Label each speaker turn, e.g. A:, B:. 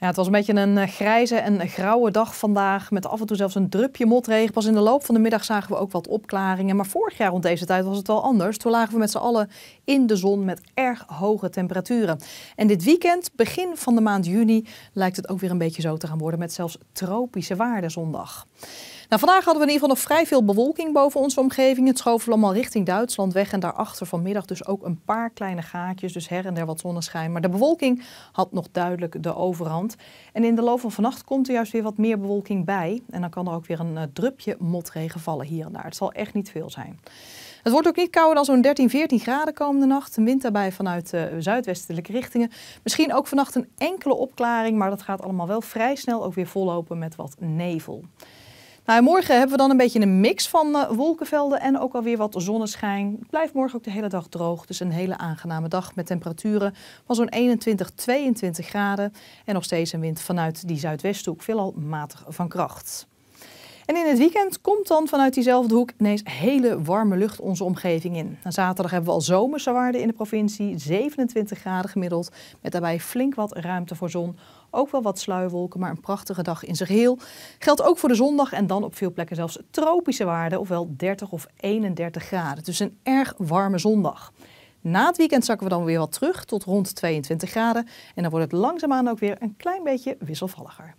A: Ja, het was een beetje een eh, grijze en grauwe dag vandaag. Met af en toe zelfs een drupje motregen. Pas in de loop van de middag zagen we ook wat opklaringen. Maar vorig jaar rond deze tijd was het wel anders. Toen lagen we met z'n allen in de zon met erg hoge temperaturen. En dit weekend, begin van de maand juni, lijkt het ook weer een beetje zo te gaan worden. Met zelfs tropische waarden zondag. Nou, vandaag hadden we in ieder geval nog vrij veel bewolking boven onze omgeving. Het schoof allemaal richting Duitsland weg. En daarachter vanmiddag dus ook een paar kleine gaatjes. Dus her en der wat zonneschijn. Maar de bewolking had nog duidelijk de overhand. En in de loop van vannacht komt er juist weer wat meer bewolking bij. En dan kan er ook weer een eh, drupje motregen vallen hier en daar. Het zal echt niet veel zijn. Het wordt ook niet kouder dan zo'n 13, 14 graden komende nacht. Een wind daarbij vanuit eh, zuidwestelijke richtingen. Misschien ook vannacht een enkele opklaring, maar dat gaat allemaal wel vrij snel ook weer vollopen met wat nevel. Nou, morgen hebben we dan een beetje een mix van eh, wolkenvelden en ook alweer wat zonneschijn. Het blijft morgen ook de hele dag droog, dus een hele aangename dag met temperaturen van zo'n 21, 22 graden. En nog steeds een wind vanuit die zuidwesthoek, veelal matig van kracht. En in het weekend komt dan vanuit diezelfde hoek ineens hele warme lucht onze omgeving in. zaterdag hebben we al zomerse waarden in de provincie, 27 graden gemiddeld, met daarbij flink wat ruimte voor zon. Ook wel wat sluiwolken, maar een prachtige dag in zijn geheel. Geldt ook voor de zondag en dan op veel plekken zelfs tropische waarden, ofwel 30 of 31 graden. Dus een erg warme zondag. Na het weekend zakken we dan weer wat terug tot rond 22 graden. En dan wordt het langzaamaan ook weer een klein beetje wisselvalliger.